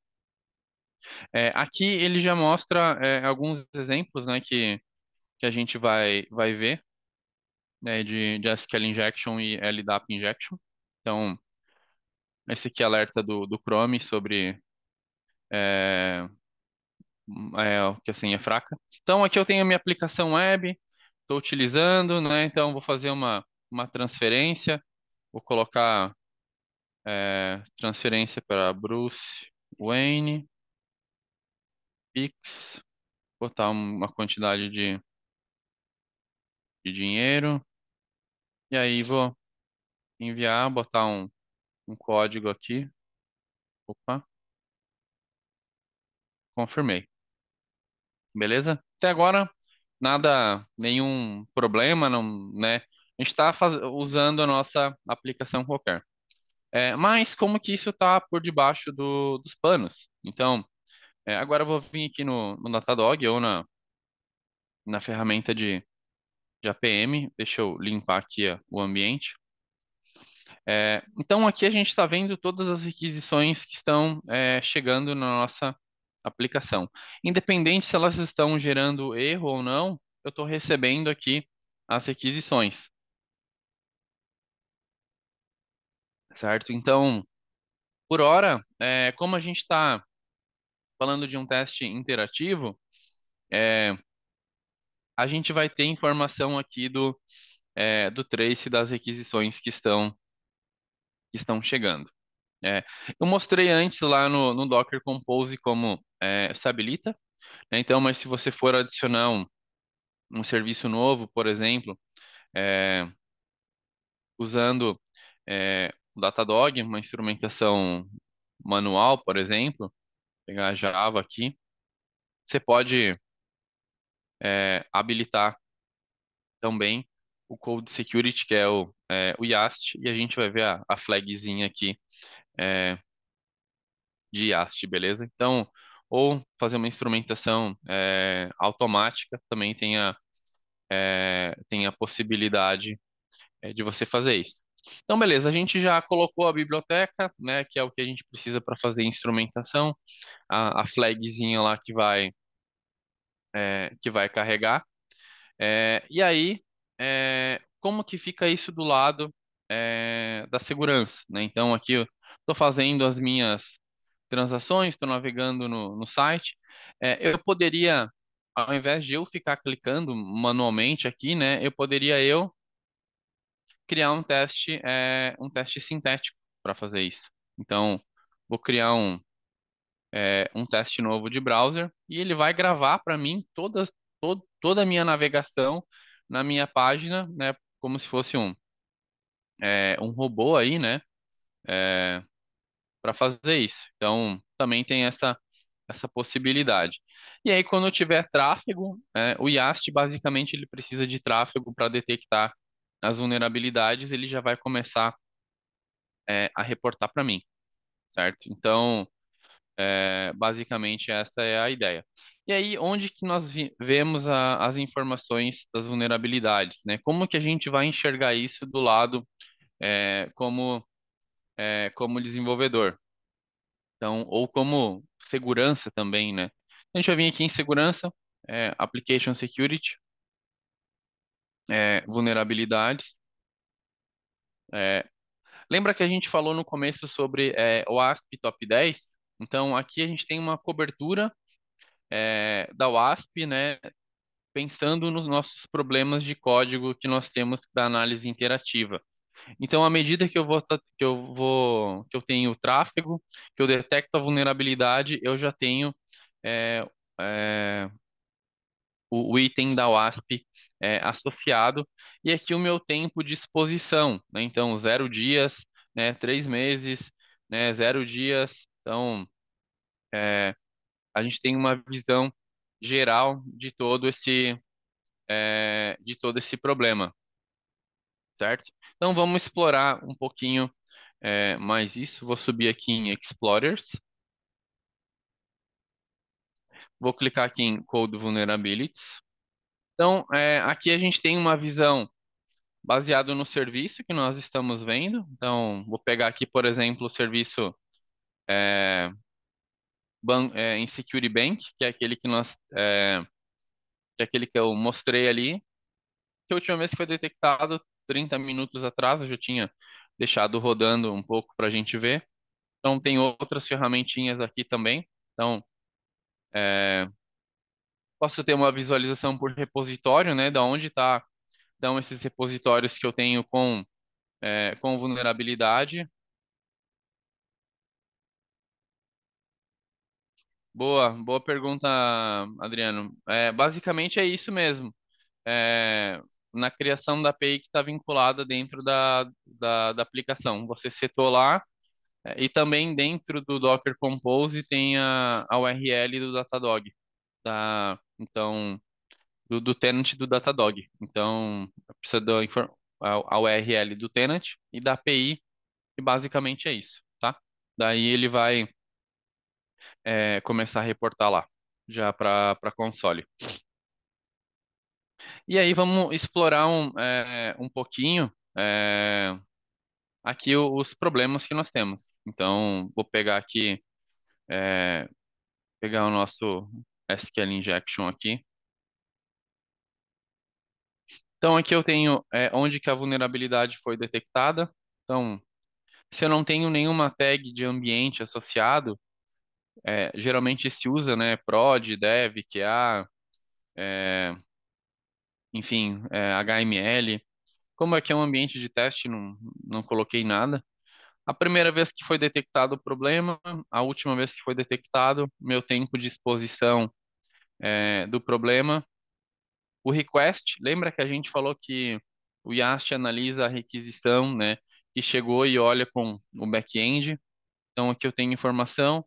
É, aqui ele já mostra é, alguns exemplos, né, que, que a gente vai, vai ver, né, de, de SQL injection e LDAP injection. Então, esse aqui é alerta do, do Chrome sobre é, é, que assim é fraca. Então aqui eu tenho a minha aplicação web, estou utilizando, né? Então vou fazer uma uma transferência, vou colocar é, transferência para Bruce Wayne, Pix, botar uma quantidade de, de dinheiro, e aí vou enviar, botar um, um código aqui, opa, confirmei, beleza? Até agora, nada, nenhum problema, não, né? A gente está usando a nossa aplicação qualquer. É, mas como que isso está por debaixo do, dos panos? Então, é, agora eu vou vir aqui no, no Datadog ou na, na ferramenta de, de APM. Deixa eu limpar aqui ó, o ambiente. É, então, aqui a gente está vendo todas as requisições que estão é, chegando na nossa aplicação. Independente se elas estão gerando erro ou não, eu estou recebendo aqui as requisições. certo? Então, por hora, é, como a gente está falando de um teste interativo, é, a gente vai ter informação aqui do, é, do trace das requisições que estão, que estão chegando. É, eu mostrei antes lá no, no Docker Compose como é, se habilita, né? então, mas se você for adicionar um, um serviço novo, por exemplo, é, usando é, o Datadog, uma instrumentação manual, por exemplo, pegar Java aqui, você pode é, habilitar também o Code Security, que é o, é, o IAST, e a gente vai ver a, a flagzinha aqui é, de IAST, beleza? Então, ou fazer uma instrumentação é, automática, também tem a, é, tem a possibilidade é, de você fazer isso. Então, beleza, a gente já colocou a biblioteca, né, que é o que a gente precisa para fazer a instrumentação, a, a, flagzinha lá que vai, é, que vai carregar. É, e aí, é, como que fica isso do lado é, da segurança? Né? Então, aqui eu estou fazendo as minhas transações, estou navegando no, no site. É, eu poderia, ao invés de eu ficar clicando manualmente aqui, né, eu poderia eu criar um teste, é, um teste sintético para fazer isso. Então, vou criar um, é, um teste novo de browser e ele vai gravar para mim todas, todo, toda a minha navegação na minha página, né, como se fosse um, é, um robô aí, né, é, para fazer isso. Então, também tem essa, essa possibilidade. E aí, quando eu tiver tráfego, é, o Yast basicamente ele precisa de tráfego para detectar as vulnerabilidades, ele já vai começar é, a reportar para mim, certo? Então, é, basicamente, essa é a ideia. E aí, onde que nós vemos a, as informações das vulnerabilidades, né? Como que a gente vai enxergar isso do lado é, como, é, como desenvolvedor? Então, ou como segurança também, né? Então, a gente vai vir aqui em segurança, é, Application Security, é, vulnerabilidades. É, lembra que a gente falou no começo sobre é, o ASP Top 10? Então, aqui a gente tem uma cobertura é, da WASP, né, pensando nos nossos problemas de código que nós temos da análise interativa. Então, à medida que eu vou que eu vou que eu tenho tráfego, que eu detecto a vulnerabilidade, eu já tenho é, é, o, o, item da WASP é, associado, e aqui o meu tempo de exposição, né? então zero dias, né? três meses, né? zero dias, então é, a gente tem uma visão geral de todo esse é, de todo esse problema, certo? Então vamos explorar um pouquinho é, mais isso. Vou subir aqui em Explorers. Vou clicar aqui em Code Vulnerabilities. Então, é, aqui a gente tem uma visão baseado no serviço que nós estamos vendo. Então, vou pegar aqui, por exemplo, o serviço é, ban, é, em Security Bank, que é aquele que nós é, que é aquele que eu mostrei ali. Que a última vez que foi detectado, 30 minutos atrás, eu já tinha deixado rodando um pouco para a gente ver. Então, tem outras ferramentinhas aqui também. Então, é, posso ter uma visualização por repositório, né, da onde tá, estão esses repositórios que eu tenho com, é, com vulnerabilidade. Boa, boa pergunta, Adriano. É, basicamente é isso mesmo. É, na criação da API que está vinculada dentro da, da, da, aplicação. Você setou lá é, e também dentro do Docker Compose tem a, a URL do Datadog, da, tá? Então, do, do tenant do Datadog. Então, precisa da a, URL do tenant e da API, e basicamente é isso, tá? Daí ele vai é, começar a reportar lá, já para console. E aí vamos explorar um, é, um pouquinho é, aqui os problemas que nós temos. Então, vou pegar aqui, é, pegar o nosso SQL injection aqui. Então, aqui eu tenho é, onde que a vulnerabilidade foi detectada. Então, se eu não tenho nenhuma tag de ambiente associado, é, geralmente se usa, né, prod, dev, QA, é, enfim, é, HML. Como aqui é um ambiente de teste, não, não coloquei nada. A primeira vez que foi detectado o problema, a última vez que foi detectado, meu tempo de exposição é, do problema, o request, lembra que a gente falou que o Yast analisa a requisição, né, que chegou e olha com o back-end. Então aqui eu tenho informação,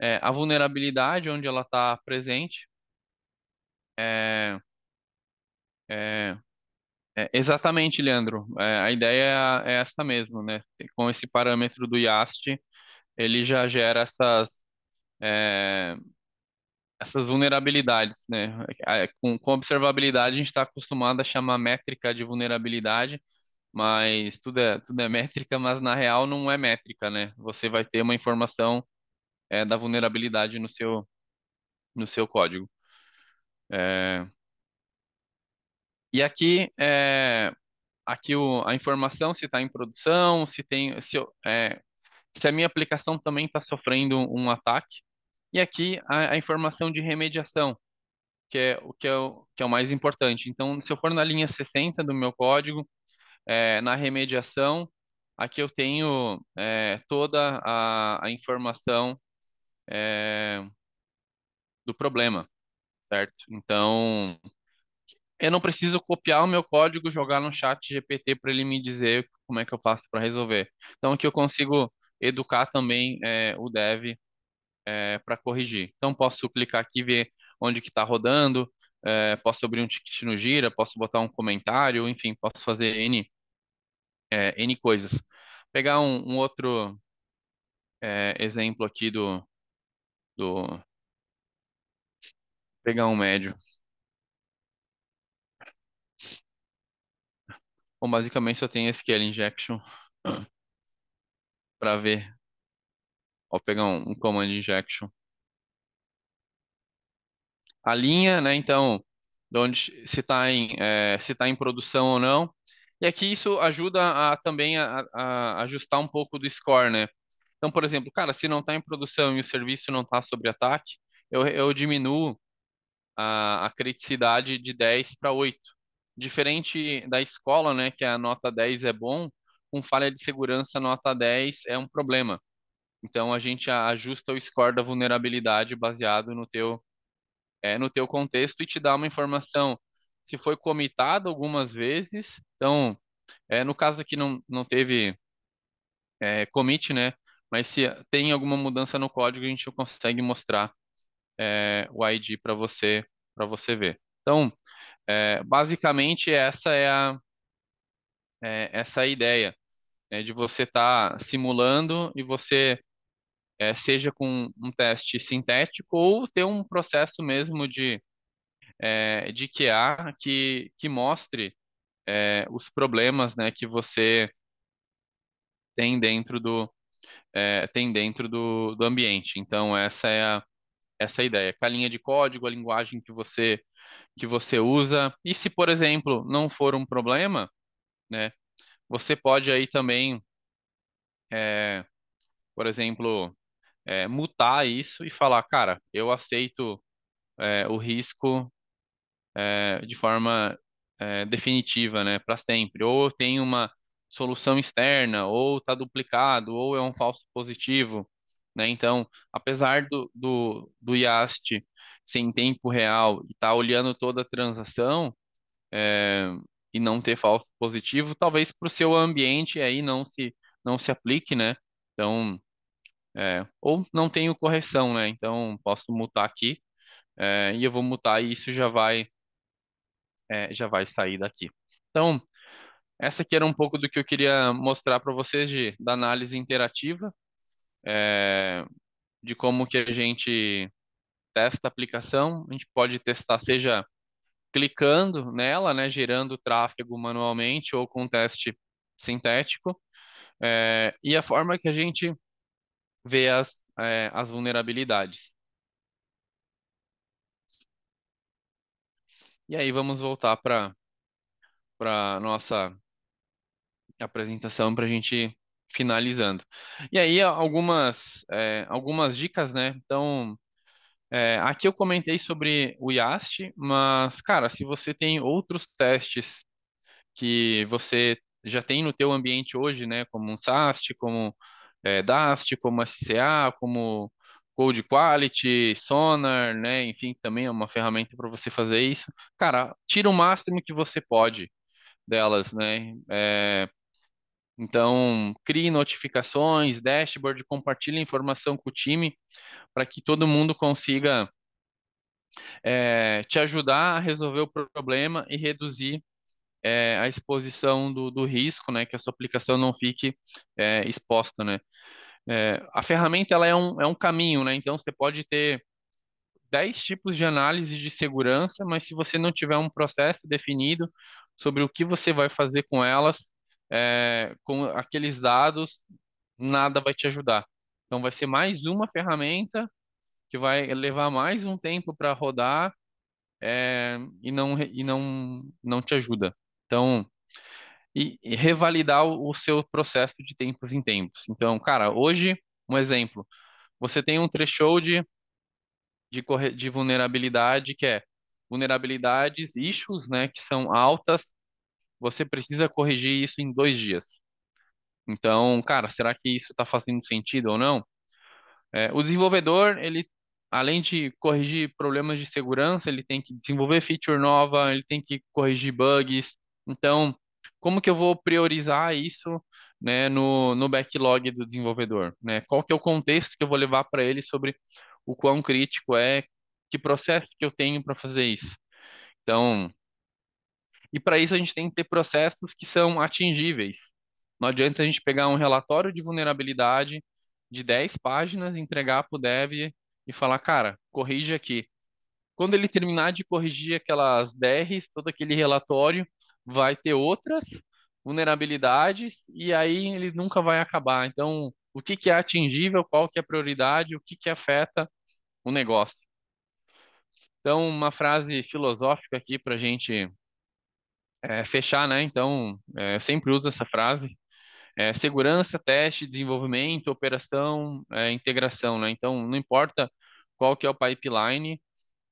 é, a vulnerabilidade onde ela está presente, é, é, é, exatamente, Leandro. É, a ideia é essa mesmo, né? Com esse parâmetro do IAST, ele já gera essas, é, essas vulnerabilidades, né? Com, com observabilidade, a gente está acostumado a chamar métrica de vulnerabilidade, mas tudo é, tudo é métrica, mas na real não é métrica, né? Você vai ter uma informação, é, da vulnerabilidade no seu, no seu código. É, e aqui, é, aqui o, a informação se está em produção, se tem, se, é, se a minha aplicação também está sofrendo um ataque. E aqui a, a, informação de remediação, que é o que é o, que é o mais importante. Então, se eu for na linha 60 do meu código, é, na remediação, aqui eu tenho é, toda a, a informação é, do problema, certo? Então, eu não preciso copiar o meu código, jogar no chat GPT para ele me dizer como é que eu faço para resolver. Então, aqui eu consigo educar também é, o dev é, para corrigir. Então, posso clicar aqui e ver onde que está rodando, é, posso abrir um ticket no Gira, posso botar um comentário, enfim, posso fazer N, é, N coisas. Pegar um, um outro é, exemplo aqui do, do... Pegar um médio. Bom, basicamente só tem SQL injection para ver. vou pegar um, um command injection. A linha, né, então, de onde se está em, é, se tá em produção ou não. E aqui isso ajuda a, também a, a ajustar um pouco do score, né? Então, por exemplo, cara, se não está em produção e o serviço não está sob ataque, eu, eu diminuo a, a criticidade de 10 para 8. Diferente da escola, né, que a nota 10 é bom, com falha de segurança, nota 10 é um problema. Então a gente ajusta o score da vulnerabilidade baseado no teu é, no teu contexto e te dá uma informação se foi comitado algumas vezes. Então, é, no caso aqui não, não teve é, commit, né? Mas se tem alguma mudança no código, a gente consegue mostrar é, o ID para você para você ver. Então, é, basicamente, essa é a, é, essa é a ideia, né, de você estar tá simulando e você, é, seja com um teste sintético ou ter um processo mesmo de, é, de QA que, que mostre é, os problemas né, que você tem dentro do, tem dentro do, do ambiente. Então, essa é a essa ideia, com a linha de código, a linguagem que você que você usa. E se, por exemplo, não for um problema, né, você pode aí também, é, por exemplo, é, mutar isso e falar, cara, eu aceito é, o risco é, de forma é, definitiva, né, para sempre. Ou tem uma solução externa, ou está duplicado, ou é um falso positivo. Né? Então, apesar do, do, do IAST ser em tempo real e estar tá olhando toda a transação é, e não ter falso positivo, talvez para o seu ambiente aí não se, não se aplique, né? Então, é, ou não tenho correção, né? Então, posso mutar aqui é, e eu vou mutar e isso já vai, é, já vai sair daqui. Então, essa aqui era um pouco do que eu queria mostrar para vocês de, da análise interativa é, de como que a gente testa a aplicação. A gente pode testar, seja clicando nela, né, gerando tráfego manualmente ou com teste sintético. É, e a forma que a gente vê as, é, as vulnerabilidades. E aí vamos voltar para para nossa apresentação para a gente finalizando. E aí, algumas, é, algumas dicas, né? Então, é, aqui eu comentei sobre o IAST, mas, cara, se você tem outros testes que você já tem no teu ambiente hoje, né? Como um SAST, como é, DAST, como SCA, como Code Quality, Sonar, né? Enfim, também é uma ferramenta para você fazer isso. Cara, tira o máximo que você pode delas, né? É, então, crie notificações, dashboard, compartilhe informação com o time para que todo mundo consiga é, te ajudar a resolver o problema e reduzir é, a exposição do, do, risco, né, que a sua aplicação não fique é, exposta, né. a ferramenta ela é, um, é um caminho, né, então você pode ter 10 tipos de análise de segurança, mas se você não tiver um processo definido sobre o que você vai fazer com elas, é, com aqueles dados, nada vai te ajudar. Então, vai ser mais uma ferramenta que vai levar mais um tempo para rodar é, e, não, e não, não te ajuda. Então, e, e revalidar o, o, seu processo de tempos em tempos. Então, cara, hoje, um exemplo, você tem um threshold de, de, de vulnerabilidade que é vulnerabilidades, issues, né, que são altas você precisa corrigir isso em dois dias. Então, cara, será que isso está fazendo sentido ou não? É, o desenvolvedor, ele, além de corrigir problemas de segurança, ele tem que desenvolver feature nova, ele tem que corrigir bugs. Então, como que eu vou priorizar isso, né, no, no backlog do desenvolvedor? Né? Qual que é o contexto que eu vou levar para ele sobre o quão crítico é, que processo que eu tenho para fazer isso? Então, e para isso a gente tem que ter processos que são atingíveis. Não adianta a gente pegar um relatório de vulnerabilidade de 10 páginas, entregar para o dev e falar, cara, corrige aqui. Quando ele terminar de corrigir aquelas DRs, todo aquele relatório, vai ter outras vulnerabilidades e aí ele nunca vai acabar. Então, o que, que é atingível, qual que é a prioridade, o que, que afeta o negócio. Então, uma frase filosófica aqui para a gente é, fechar, né? Então, é, eu sempre uso essa frase. É, segurança, teste, desenvolvimento, operação, é, integração, né? Então, não importa qual que é o pipeline,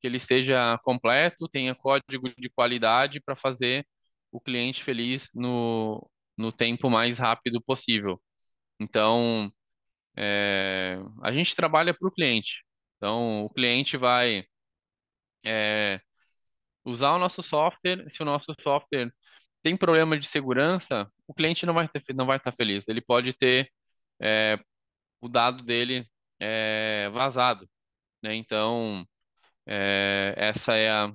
que ele seja completo, tenha código de qualidade para fazer o cliente feliz no, no tempo mais rápido possível. Então, é, a gente trabalha para o cliente. Então, o cliente vai é, usar o nosso software, se o nosso software tem problema de segurança, o cliente não vai ter, não vai estar feliz. Ele pode ter é, o dado dele é, vazado, né? Então é, essa é a,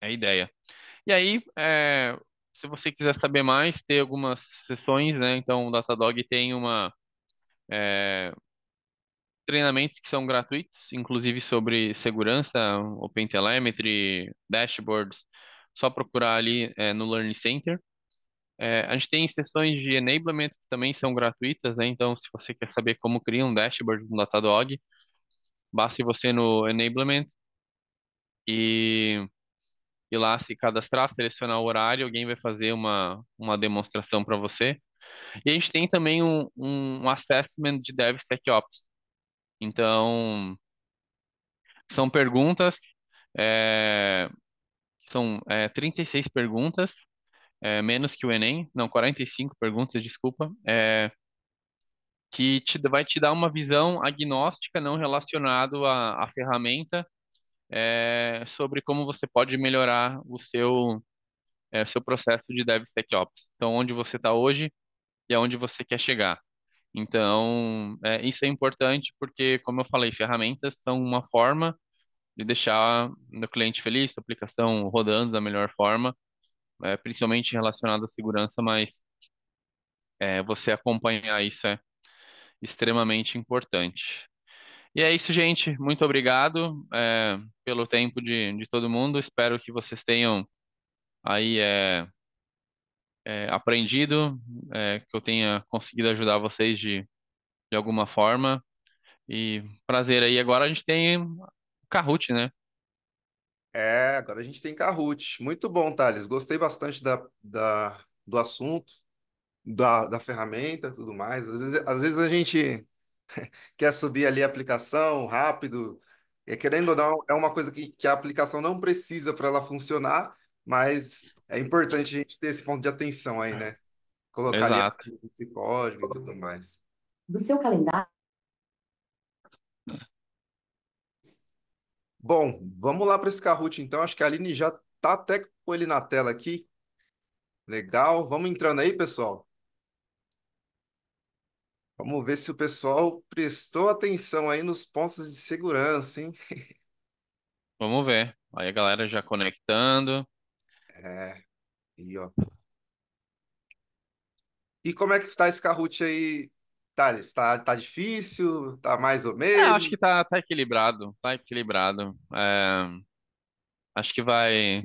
é a, ideia. E aí, é, se você quiser saber mais, tem algumas sessões, né? Então o Datadog tem uma é, treinamentos que são gratuitos, inclusive sobre segurança, OpenTelemetry, dashboards, só procurar ali é, no Learning Center. É, a gente tem sessões de enablement que também são gratuitas, né? Então, se você quer saber como criar um dashboard no Datadog, basta você no enablement e ir lá se cadastrar, selecionar o horário, alguém vai fazer uma, uma demonstração para você. E a gente tem também um, um assessment de DevSecOps, então, são perguntas, é, são é, eh, 36 perguntas, é, menos que o Enem, não, 45 perguntas, desculpa, é, que te, vai te dar uma visão agnóstica, não relacionado à, à ferramenta, é, sobre como você pode melhorar o seu, é, seu processo de DevSecOps. Então, onde você está hoje e aonde você quer chegar. Então, é, isso é importante porque, como eu falei, ferramentas são uma forma de deixar o cliente feliz, a aplicação rodando da melhor forma, é, principalmente relacionado à segurança, mas é, você acompanhar isso é extremamente importante. E é isso, gente. Muito obrigado é, pelo tempo de, de todo mundo. Espero que vocês tenham aí é, é, aprendido, é, que eu tenha conseguido ajudar vocês de, de alguma forma. E prazer aí. Agora a gente tem Kahoot, né? É, agora a gente tem Kahoot. Muito bom, Thales. Gostei bastante da, da, do assunto, da, da ferramenta tudo mais. Às vezes, às vezes a gente [LAUGHS] quer subir ali a aplicação rápido. E querendo ou não, é uma coisa que, que a aplicação não precisa para ela funcionar, mas é importante a gente ter esse ponto de atenção aí, né? Colocar Exato. ali esse código e tudo mais. Do seu calendário. Bom, vamos lá para esse Kahoot então. Acho que a Aline já tá até com ele na tela aqui. Legal. Vamos entrando aí, pessoal. Vamos ver se o pessoal prestou atenção aí nos pontos de segurança, hein? [LAUGHS] Vamos ver. Aí a galera já conectando. É, e ó. E como é que tá esse Kahoot aí, Thales? Tá, tá difícil? Tá mais ou menos? É, acho que tá, tá equilibrado, tá equilibrado. É, acho que vai.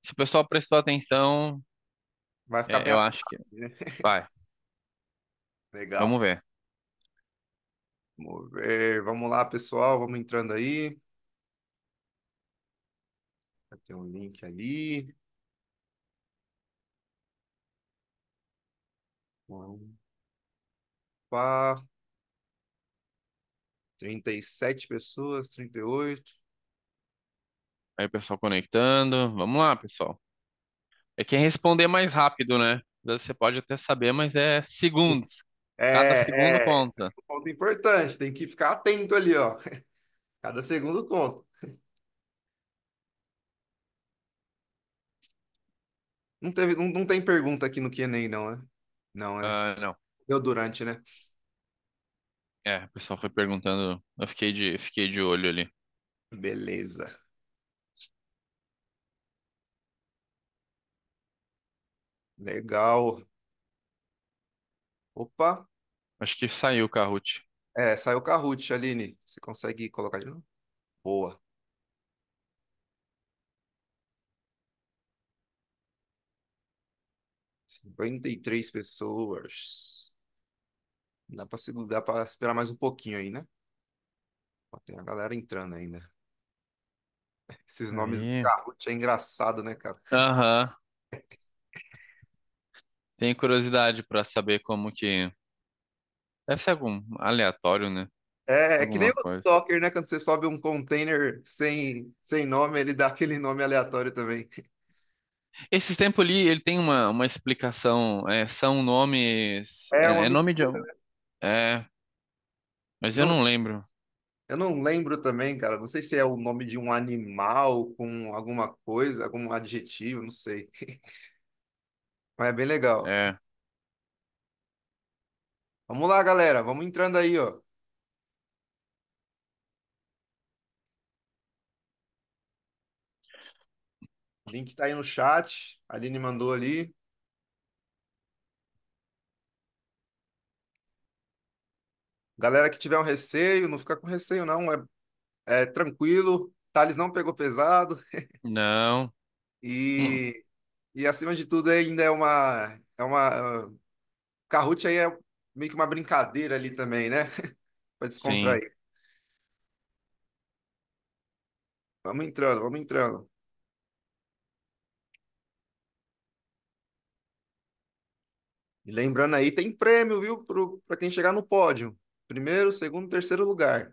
Se o pessoal prestou atenção, Vai ficar é, eu assim, acho que né? [LAUGHS] vai. Legal. Vamos ver. Vamos ver. Vamos lá, pessoal. Vamos entrando aí. Tem um link ali. Pá, 37 pessoas, 38. Aí, pessoal, conectando. Vamos lá, pessoal. É quem responder é mais rápido, né? Você pode até saber, mas é segundos. É, Cada é. segundo é, conta. É um ponto importante, tem que ficar atento ali, ó. [LAUGHS] Cada segundo conta. Não, teve, não, não tem pergunta aqui no Q&A, não, né? Não, né? Ah, não. Deu durante, né? É, o pessoal foi perguntando. Eu fiquei de, eu fiquei de olho ali. Beleza. Legal. Opa. Acho que saiu o Kahoot. É, saiu o Kahoot, Aline. Você consegue colocar de novo? Boa. 53 pessoas. Dá pra, dá pra esperar mais um pouquinho aí, né? Ó, tem a galera entrando ainda. Esses Aí. É nomes do Kahoot é engraçado, né, cara? Aham. Tem curiosidade pra saber como que. Deve ser algum aleatório, né? É, é que nem o Docker, né? Quando você sobe um container sem, sem nome, ele dá aquele nome aleatório também. Esse tempo ali, ele tem uma, uma explicação. É, são nomes. É, é, é nome de. mistura, né? É, mas eu Não- não lembro. Eu não lembro também, cara. Não sei se é o nome de um animal com alguma coisa, algum adjetivo, não sei. [LAUGHS] Mas é bem legal. É. Vamos lá, galera. Vamos entrando aí, ó. Link está aí no chat. A Aline mandou ali. Galera que tiver um receio, não fica com receio, não. É, é tranquilo. Thales não pegou pesado. [LAUGHS] Não. e, hum. e acima de tudo, ainda é uma. É uma. Uh, Kahoot aí é meio que uma brincadeira ali também, né? [LAUGHS] Para descontrair. Sim. Vamos entrando, vamos entrando. E lembrando aí, tem prêmio, viu, para quem chegar no pódio. Primeiro, segundo, terceiro lugar.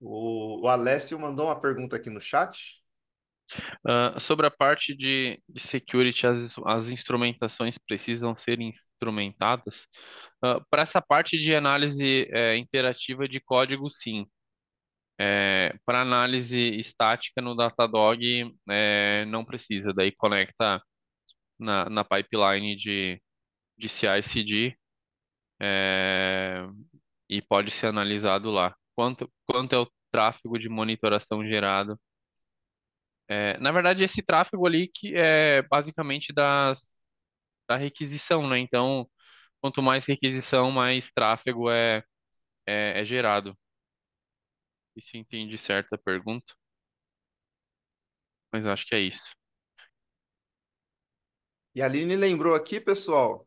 O, o Alessio mandou uma pergunta aqui no chat. Uh, sobre a parte de, de security, as, as, instrumentações precisam ser instrumentadas. Uh, ah, para essa parte de análise é, interativa de código, sim. É, para análise estática no Datadog, é, não precisa, daí conecta na, na pipeline de, de CI/CD é, e pode ser analisado lá. Quanto, quanto é o tráfego de monitoração gerado? É, na verdade, esse tráfego ali que é basicamente das, da requisição, né? Então, quanto mais requisição, mais tráfego é, é, é gerado e se eu entendi certa a pergunta, mas acho que é isso. E a Aline lembrou aqui, pessoal,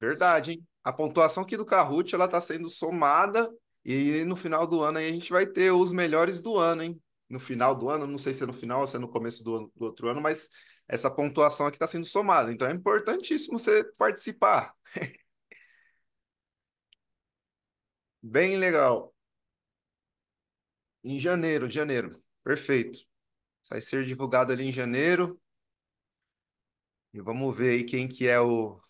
verdade, hein? A pontuação aqui do Kahoot, ela está sendo somada e no final do ano aí a gente vai ter os melhores do ano, hein? No final do ano, não sei se é no final ou se é no começo do, do outro ano, mas essa pontuação aqui está sendo somada. Então é importantíssimo você participar. [LAUGHS] Bem legal. Em janeiro, janeiro. Perfeito. Vai ser divulgado ali em janeiro. E vamos ver aí quem que é o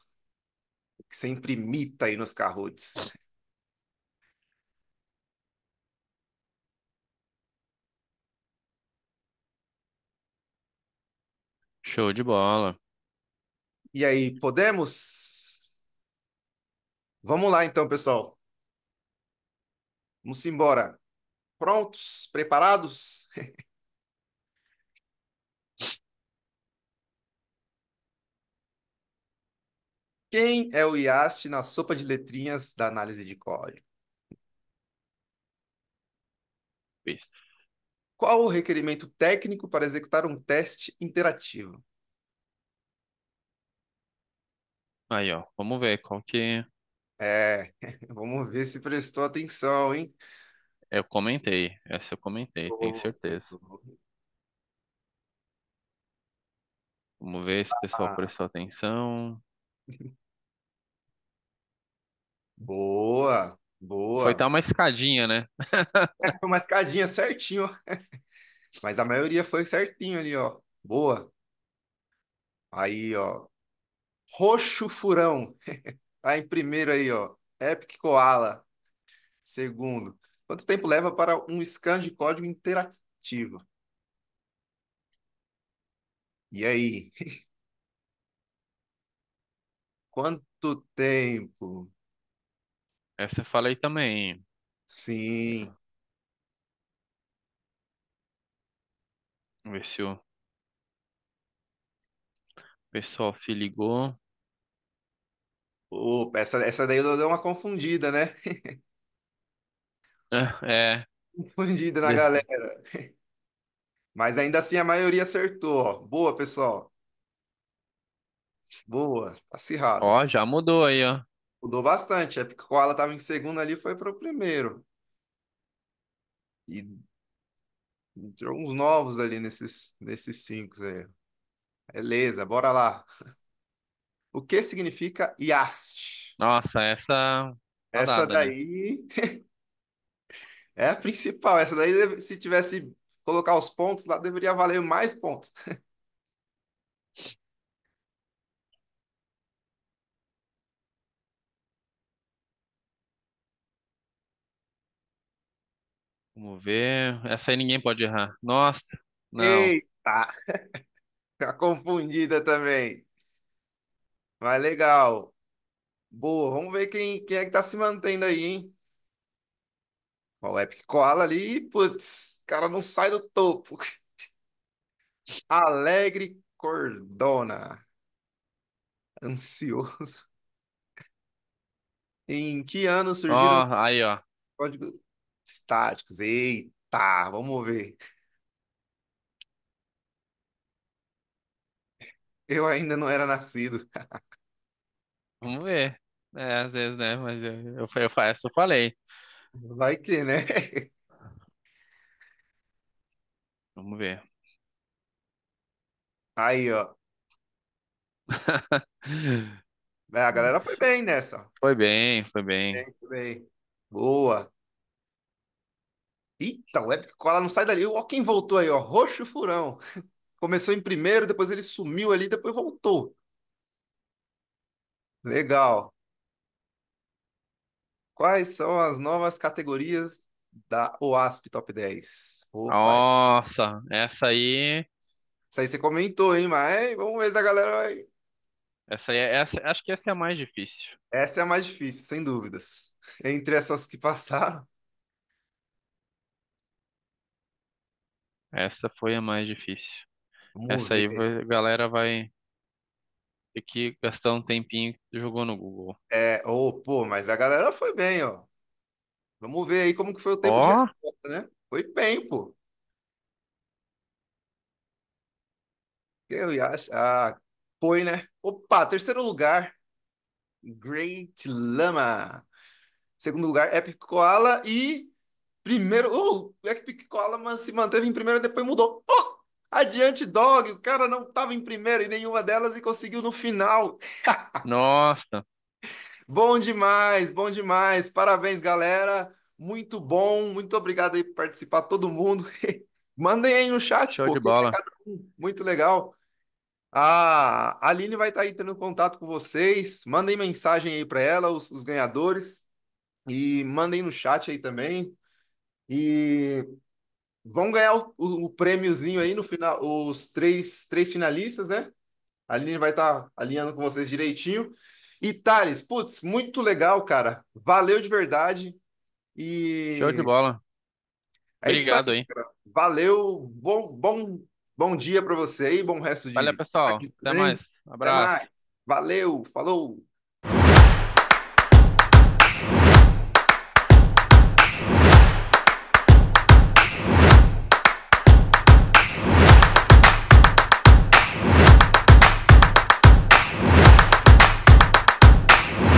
que sempre imita aí nos carrotes. Show de bola. E aí, podemos? Vamos lá então, pessoal. Vamos embora. Prontos? Preparados? [LAUGHS] Quem é o IAST na sopa de letrinhas da análise de código? Isso. Qual o requerimento técnico para executar um teste interativo? Aí, ó, vamos ver qual que. É, [LAUGHS] vamos ver se prestou atenção, hein? Eu comentei, essa eu comentei, tenho certeza. Vamos ver se o pessoal ah. prestou atenção. boa, Foi boa. dar uma escadinha, né? É, foi uma escadinha certinho, ó. [LAUGHS] mas a maioria foi certinho ali, ó. Boa. Aí, ó. Roxo Furão. [LAUGHS] Tá em primeiro aí, ó. Epic Koala. Segundo. Quanto tempo leva para um scan de código interativo? E aí? [LAUGHS] Quanto tempo? Essa eu falei também. Sim. Vamos ver se o pessoal se ligou. Opa, essa, essa daí eu dei uma confundida, né? [LAUGHS] [LAUGHS] É. na galera. Mas ainda assim a maioria acertou, ó. Boa, pessoal. Boa. Tá acirrado. Ó, já mudou aí, ó. Mudou bastante. É porque o Koala tava em segundo ali, foi pro primeiro. E entrou uns novos ali nesses, nesses cinco aí. Beleza, bora lá. O que significa IAST? Nossa, essa Essa rodada, né? daí [LAUGHS] É a principal. Essa daí, se tivesse colocar os pontos lá, deveria valer mais pontos. [LAUGHS] Vamos ver. Essa aí ninguém pode errar. Nossa, não. Eita! [LAUGHS] Fica confundida também. Mas legal. Boa, vamos ver quem, quem é que tá se mantendo aí, hein? O Epic coala ali, putz, o cara não sai do topo. [LAUGHS] Alegre Cordona. Ansioso. Em que ano surgiram Ó, aí, ó. códigos estáticos? Eita, vamos ver. Eu ainda não era nascido. [LAUGHS] Vamos ver. É, às vezes, né? Mas eu, eu, eu, eu falei. Vai que, né? Vamos ver. Aí, ó. [LAUGHS] É, a galera foi bem nessa. Foi bem, foi bem. Bem, foi bem. Boa. Eita, o Epic Cola não sai dali. Ó, quem voltou aí, ó. Roxo Furão. Começou em primeiro, depois ele sumiu ali, depois voltou. Legal. Quais são as novas categorias da OASP Top 10? Opa. Nossa, essa aí. Essa aí você comentou, hein, mas vamos ver se a galera vai. Essa aí, é, essa, acho que essa é a mais difícil. Essa é a mais difícil, sem dúvidas. Entre essas que passaram. Essa foi a mais difícil. Vamos essa ver. aí a galera vai ter que gastar um tempinho que jogou no Google. É, ô, pô, mas a galera foi bem, ó. Vamos ver aí como que foi o tempo Ó. resposta, né? Foi bem, pô. Eu ia achar... Ah, foi, né? Opa, terceiro lugar, Great Lama. Segundo lugar, Epic Koala. E primeiro, o Epic Koala se manteve em primeiro, depois mudou. Oh! Adiante Dog, o cara não estava em primeiro em nenhuma delas e conseguiu no final. [LAUGHS] Nossa! bom demais, bom demais. Parabéns, galera. Muito bom, muito obrigado aí por participar, todo mundo. [LAUGHS] Mandem aí no chat, Show pô, de bola. Um. Muito legal. A Aline vai tá estar entrando em contato com vocês. Mandem mensagem aí para ela, os, os, ganhadores. E mandem no chat aí também. E vão ganhar o, o, prêmiozinho aí no final, os três, três finalistas, né? A Aline vai estar tá alinhando com vocês direitinho. E Thales, putz, muito legal, cara. Valeu de verdade. E... Show de bola. É Obrigado aí. Valeu, bom, bom, bom dia para você aí, bom resto de Valeu, pessoal. Até mais. Abraço. Até mais. Valeu, falou.